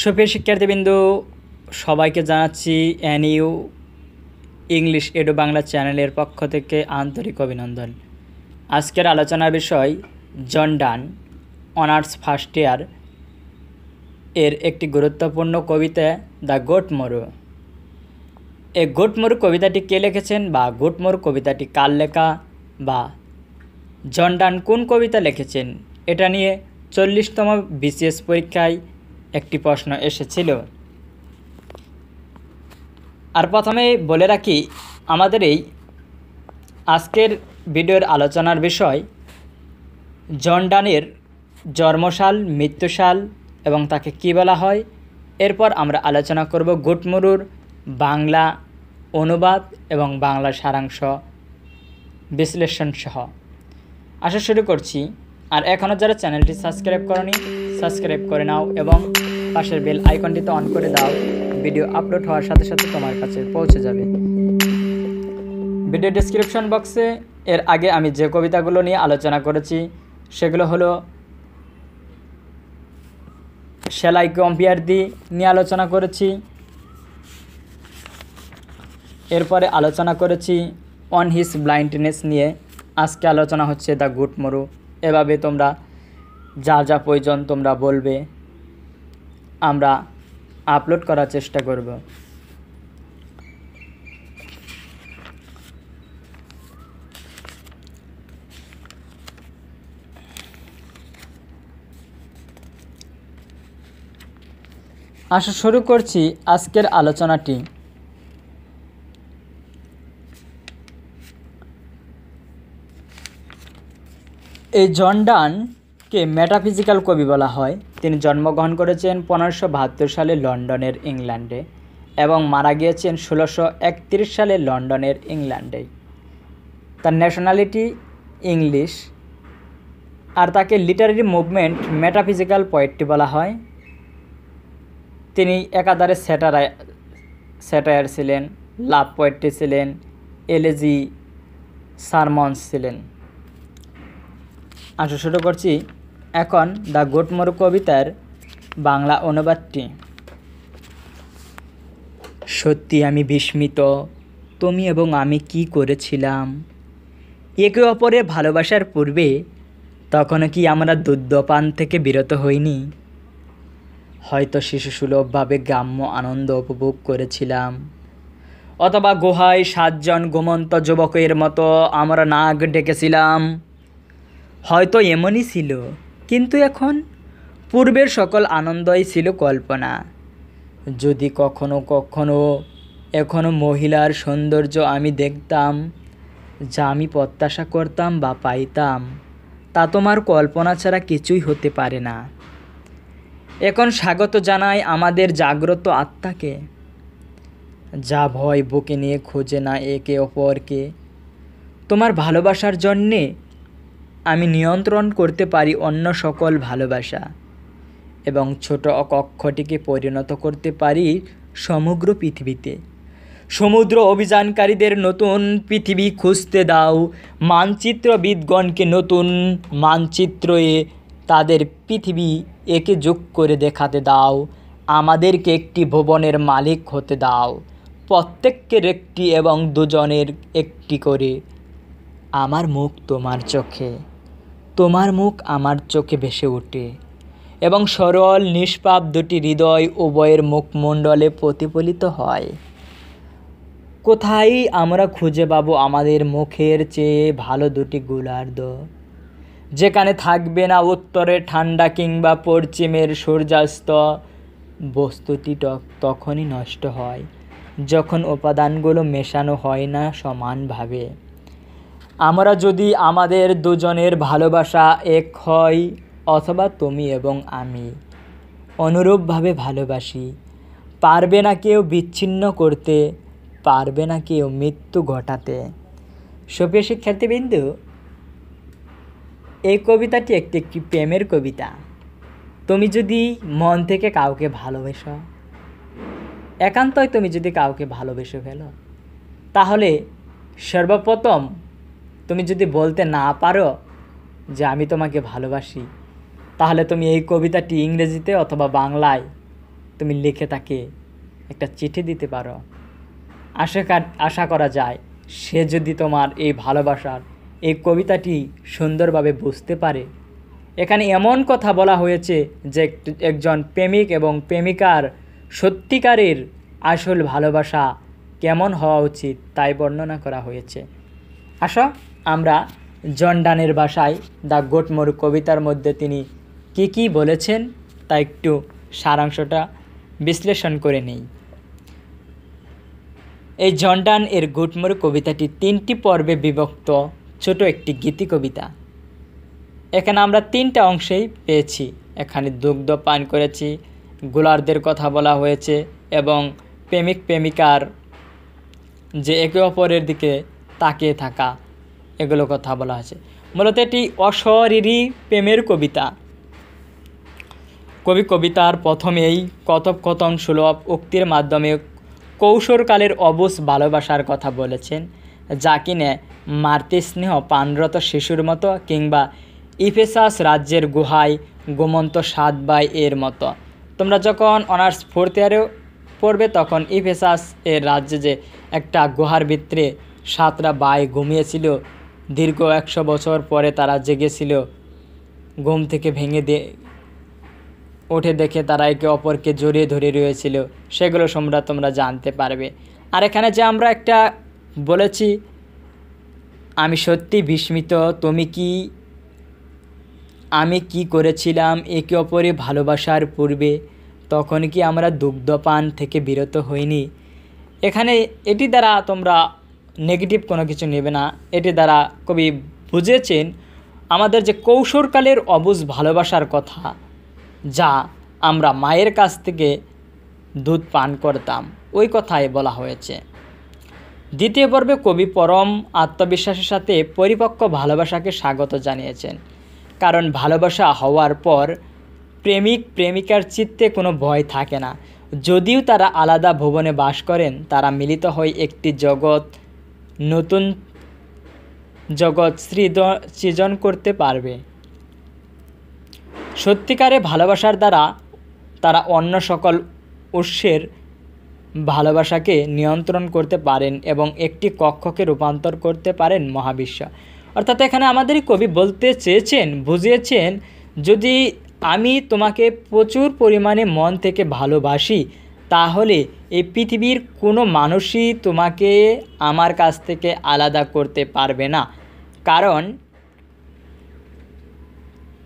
সুপ্রিয় শিক্ষার্থীবৃন্দ সবাইকে জানাচ্ছি ইউ ইংলিশ এডু বাংলা চ্যানেলের পক্ষ থেকে আন্তরিক অভিনন্দন আজকের আলোচনার বিষয় জন ডান অনার্স ফার্স্ট ইয়ার এর একটি গুরুত্বপূর্ণ কবিতা দ্য গোটমরু এ গোটমরু কবিতাটি কে লিখেছেন বা গোটমরু কবিতাটি কার লেখা বা জন ডান কোন কবিতা লিখেছেন এটা নিয়ে চল্লিশতম বিসিএস পরীক্ষায় একটি প্রশ্ন এসেছিল আর প্রথমে বলে রাখি আমাদের এই আজকের ভিডিওর আলোচনার বিষয় জন্ডানের জন্মসাল মৃত্যুশাল এবং তাকে কি বলা হয় এরপর আমরা আলোচনা করব গুটমুরুর বাংলা অনুবাদ এবং বাংলা সারাংশ বিশ্লেষণ সহ আশা শুরু করছি আর এখনও যারা চ্যানেলটি সাবস্ক্রাইব করনি সাবস্ক্রাইব করে নাও এবং পাশের বেল আইকনটিতে অন করে দাও ভিডিও আপলোড হওয়ার সাথে সাথে তোমার কাছে পৌঁছে যাবে ভিডিও ডিসক্রিপশন বক্সে এর আগে আমি যে কবিতাগুলো নিয়ে আলোচনা করেছি সেগুলো হলো সেলাই কম্পিয়ার দি নিয়ে আলোচনা করেছি এরপরে আলোচনা করেছি অন হিস ব্লাইন্ডনেস নিয়ে আজকে আলোচনা হচ্ছে দ্য গুড মরু এভাবে তোমরা যা যা প্রয়োজন তোমরা বলবে আমরা আপলোড করার চেষ্টা করব আসা শুরু করছি আজকের আলোচনাটি এই জন্ডান কে মেটাফিজিক্যাল কবি বলা হয় তিনি জন্মগ্রহণ করেছেন পনেরোশো বাহাত্তর সালে লন্ডনের ইংল্যান্ডে এবং মারা গিয়েছেন ষোলোশো একত্রিশ সালে লন্ডনের ইংল্যান্ডে তার ন্যাশনালিটি ইংলিশ আর তাকে লিটারেরি মুভমেন্ট মেটাফিজিক্যাল পয়েটটি বলা হয় তিনি একাধারে স্যাটারা স্যাটায়ার ছিলেন লাভ পয়েট্রি ছিলেন এলেজি সারমন্স ছিলেন আচ্ছা শুরু করছি এখন দ্য গোটমোর কবিতার বাংলা অনুবাদটি সত্যি আমি বিস্মিত তুমি এবং আমি কি করেছিলাম একে অপরের ভালোবাসার পূর্বে তখনও কি আমরা দুধপান থেকে বিরত হইনি হয়তো শিশুসুলভভাবে গ্রাম্য আনন্দ উপভোগ করেছিলাম অথবা গুহায় সাতজন গোমন্ত যুবকের মতো আমরা নাক ডেকেছিলাম হয়তো এমনই ছিল কিন্তু এখন পূর্বের সকল আনন্দই ছিল কল্পনা যদি কখনো কখনো এখনও মহিলার সৌন্দর্য আমি দেখতাম যা আমি প্রত্যাশা করতাম বা পাইতাম তা তোমার কল্পনা ছাড়া কিছুই হতে পারে না এখন স্বাগত জানাই আমাদের জাগ্রত আত্মাকে যা ভয় বুকে নিয়ে খোঁজে না একে অপরকে তোমার ভালোবাসার জন্যে আমি নিয়ন্ত্রণ করতে পারি অন্য সকল ভালোবাসা এবং ছোট কক্ষটিকে পরিণত করতে পারি সমগ্র পৃথিবীতে সমুদ্র অভিযানকারীদের নতুন পৃথিবী খুঁজতে দাও মানচিত্রবিদগণকে নতুন মানচিত্রে তাদের পৃথিবী একে যোগ করে দেখাতে দাও আমাদেরকে একটি ভবনের মালিক হতে দাও প্রত্যেকের একটি এবং দুজনের একটি করে আমার মুখ তোমার চোখে তোমার মুখ আমার চোখে ভেসে ওঠে এবং সরল নিষ্পাপ দুটি হৃদয় উভয়ের মুখমণ্ডলে প্রতিফলিত হয় কোথায় আমরা খুঁজে পাবো আমাদের মুখের চেয়ে ভালো দুটি গোলার্ধ যেখানে থাকবে না উত্তরে ঠান্ডা কিংবা পশ্চিমের সূর্যাস্ত বস্তুটি তখনই নষ্ট হয় যখন উপাদানগুলো মেশানো হয় না সমানভাবে আমরা যদি আমাদের দুজনের ভালোবাসা এক হয় অথবা তুমি এবং আমি অনুরূপভাবে ভালোবাসি পারবে না কেউ বিচ্ছিন্ন করতে পারবে না কেউ মৃত্যু ঘটাতে সুপ্রিয় শিক্ষার্থীবিন্দু এই কবিতাটি একটি একটি প্রেমের কবিতা তুমি যদি মন থেকে কাউকে ভালোবেসো একান্তই তুমি যদি কাউকে ভালোবেসে ফেলো তাহলে সর্বপ্রথম তুমি যদি বলতে না পারো যে আমি তোমাকে ভালোবাসি তাহলে তুমি এই কবিতাটি ইংরেজিতে অথবা বাংলায় তুমি লিখে তাকে একটা চিঠি দিতে পারো আশা আশা করা যায় সে যদি তোমার এই ভালোবাসার এই কবিতাটি সুন্দরভাবে বুঝতে পারে এখানে এমন কথা বলা হয়েছে যে একজন প্রেমিক এবং প্রেমিকার সত্যিকারের আসল ভালোবাসা কেমন হওয়া উচিত তাই বর্ণনা করা হয়েছে আসো আমরা জন্ডানের ভাষায় দ্য গোটমোর কবিতার মধ্যে তিনি কি কি বলেছেন তা একটু সারাংশটা বিশ্লেষণ করে নেই এই জন্ডান এর গুটমোর কবিতাটি তিনটি পর্বে বিভক্ত ছোট একটি গীতি কবিতা এখানে আমরা তিনটা অংশেই পেয়েছি এখানে দুগ্ধ পান করেছি গোলারদের কথা বলা হয়েছে এবং প্রেমিক প্রেমিকার যে একে অপরের দিকে তাকিয়ে থাকা এগুলো কথা বলা হয়েছে মূলত এটি অশরীরী প্রেমের কবিতা কবি কবিতার প্রথমেই কথোপকথন সুলভ উক্তির মাধ্যমে কৌশলকালের অবুস ভালোবাসার কথা বলেছেন যা কিনে মারতে স্নেহ পানরত শিশুর মতো কিংবা ইফেসাস রাজ্যের গুহায় গোমন্ত সাত বাই এর মতো তোমরা যখন অনার্স ফোর্থ ইয়ারে পড়বে তখন ইফেসাস এর রাজ্যে যে একটা গুহার ভিতরে সাতরা বাই ঘুমিয়েছিল দীর্ঘ একশো বছর পরে তারা জেগেছিল ঘুম থেকে ভেঙে দিয়ে ওঠে দেখে তারা একে অপরকে জড়িয়ে ধরে রয়েছিল সেগুলো তোমরা তোমরা জানতে পারবে আর এখানে যে আমরা একটা বলেছি আমি সত্যি বিস্মিত তুমি কি আমি কি করেছিলাম একে অপরে ভালোবাসার পূর্বে তখন কি আমরা দুগ্ধপান থেকে বিরত হইনি এখানে এটি দ্বারা তোমরা নেগেটিভ কোনো কিছু নেবে না এটি দ্বারা কবি বুঝেছেন আমাদের যে কৌশলকালের অবুজ ভালোবাসার কথা যা আমরা মায়ের কাছ থেকে দুধ পান করতাম ওই কথাই বলা হয়েছে দ্বিতীয় পর্বে কবি পরম আত্মবিশ্বাসের সাথে পরিপক্ক ভালোবাসাকে স্বাগত জানিয়েছেন কারণ ভালোবাসা হওয়ার পর প্রেমিক প্রেমিকার চিত্তে কোনো ভয় থাকে না যদিও তারা আলাদা ভুবনে বাস করেন তারা মিলিত হয় একটি জগৎ নতুন জগৎ সৃদ সৃজন করতে পারবে সত্যিকারে ভালোবাসার দ্বারা তারা অন্য সকল উৎসের ভালোবাসাকে নিয়ন্ত্রণ করতে পারেন এবং একটি কক্ষকে রূপান্তর করতে পারেন মহাবিশ্ব অর্থাৎ এখানে আমাদের কবি বলতে চেয়েছেন বুঝিয়েছেন যদি আমি তোমাকে প্রচুর পরিমাণে মন থেকে ভালোবাসি তাহলে এই পৃথিবীর কোনো মানুষই তোমাকে আমার কাছ থেকে আলাদা করতে পারবে না কারণ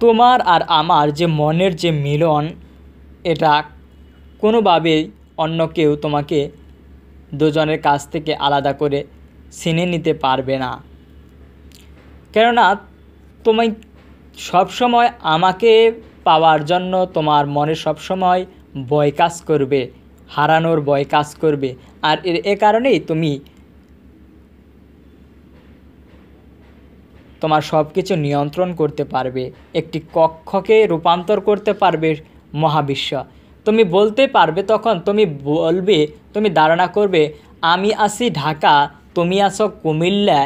তোমার আর আমার যে মনের যে মিলন এটা কোনোভাবেই অন্য কেউ তোমাকে দুজনের কাছ থেকে আলাদা করে চিনে নিতে পারবে না কেননা তুমি সবসময় আমাকে পাওয়ার জন্য তোমার মনে সবসময় বয় কাজ করবে হারানোর ভয় কাজ করবে আর এর এ কারণেই তুমি তোমার সব কিছু নিয়ন্ত্রণ করতে পারবে একটি কক্ষকে রূপান্তর করতে পারবে মহাবিশ্ব তুমি বলতে পারবে তখন তুমি বলবে তুমি ধারণা করবে আমি আছি ঢাকা তুমি আছো কুমিল্লা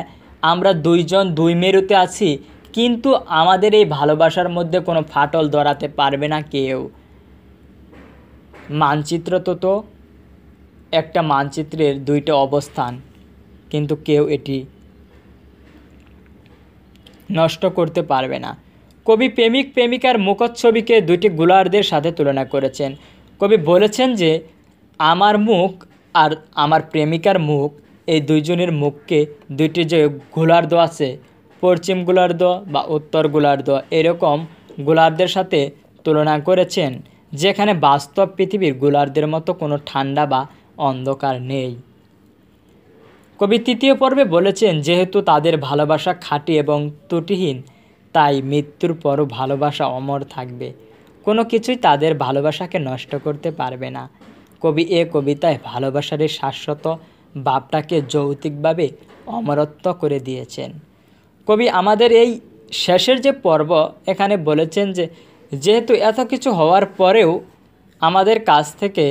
আমরা দুইজন দুই মেরুতে আছি কিন্তু আমাদের এই ভালোবাসার মধ্যে কোনো ফাটল দরাতে পারবে না কেউ মানচিত্র তো তো একটা মানচিত্রের দুইটা অবস্থান কিন্তু কেউ এটি নষ্ট করতে পারবে না কবি প্রেমিক প্রেমিকার মুখচ্ছবিকে দুইটি গুলারদের সাথে তুলনা করেছেন কবি বলেছেন যে আমার মুখ আর আমার প্রেমিকার মুখ এই দুইজনের মুখকে দুইটি যে গোলার্ধ আছে পশ্চিম গোলার্ধ বা উত্তর গোলার্ধ এরকম গোলার্ধের সাথে তুলনা করেছেন যেখানে বাস্তব পৃথিবীর গোলার্ধের মতো কোনো ঠান্ডা বা অন্ধকার নেই কবি তৃতীয় পর্বে বলেছেন যেহেতু তাদের ভালোবাসা খাঁটি এবং ত্রুটিহীন তাই মৃত্যুর পরও ভালোবাসা অমর থাকবে কোনো কিছুই তাদের ভালোবাসাকে নষ্ট করতে পারবে না কবি এ কবিতায় ভালোবাসার এই শাশ্বত ভাবটাকে যৌতিকভাবে অমরত্ব করে দিয়েছেন কবি আমাদের এই শেষের যে পর্ব এখানে বলেছেন যে যেহেতু এত কিছু হওয়ার পরেও আমাদের কাছ থেকে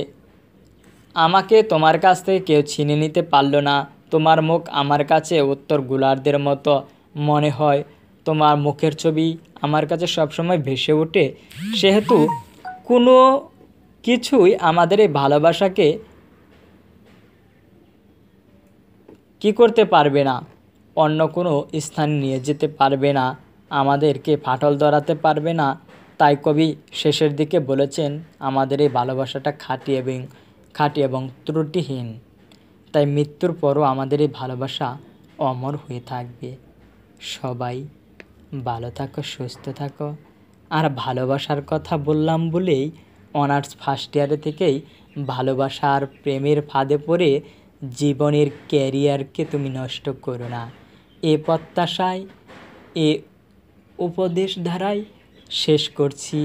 আমাকে তোমার কাছ থেকে কেউ ছিনে নিতে পারল না তোমার মুখ আমার কাছে উত্তর গুলারদের মতো মনে হয় তোমার মুখের ছবি আমার কাছে সবসময় ভেসে ওঠে সেহেতু কোনো কিছুই আমাদের এই ভালোবাসাকে কি করতে পারবে না অন্য কোনো স্থানে নিয়ে যেতে পারবে না আমাদেরকে ফাটল ধরাতে পারবে না তাই কবি শেষের দিকে বলেছেন আমাদের এই ভালোবাসাটা খাঁটি এবং খাঁটি এবং ত্রুটিহীন তাই মৃত্যুর পরও আমাদের এই ভালোবাসা অমর হয়ে থাকবে সবাই ভালো থাকো সুস্থ থাকো আর ভালোবাসার কথা বললাম বলেই অনার্স ফার্স্ট ইয়ারে থেকেই ভালোবাসা আর প্রেমের ফাঁদে পড়ে জীবনের ক্যারিয়ারকে তুমি নষ্ট করো না এ প্রত্যাশায় এ উপদেশ ধারায় শেষ করছি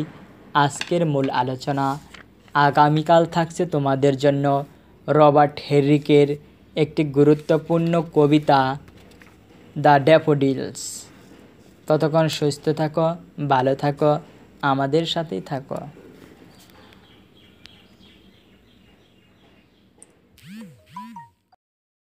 আজকের মূল আলোচনা আগামীকাল থাকছে তোমাদের জন্য রবার্ট হেরিকের একটি গুরুত্বপূর্ণ কবিতা দ্য ড্যাফোডিলস ততক্ষণ সুস্থ থাকো ভালো থাকো আমাদের সাথেই থাকো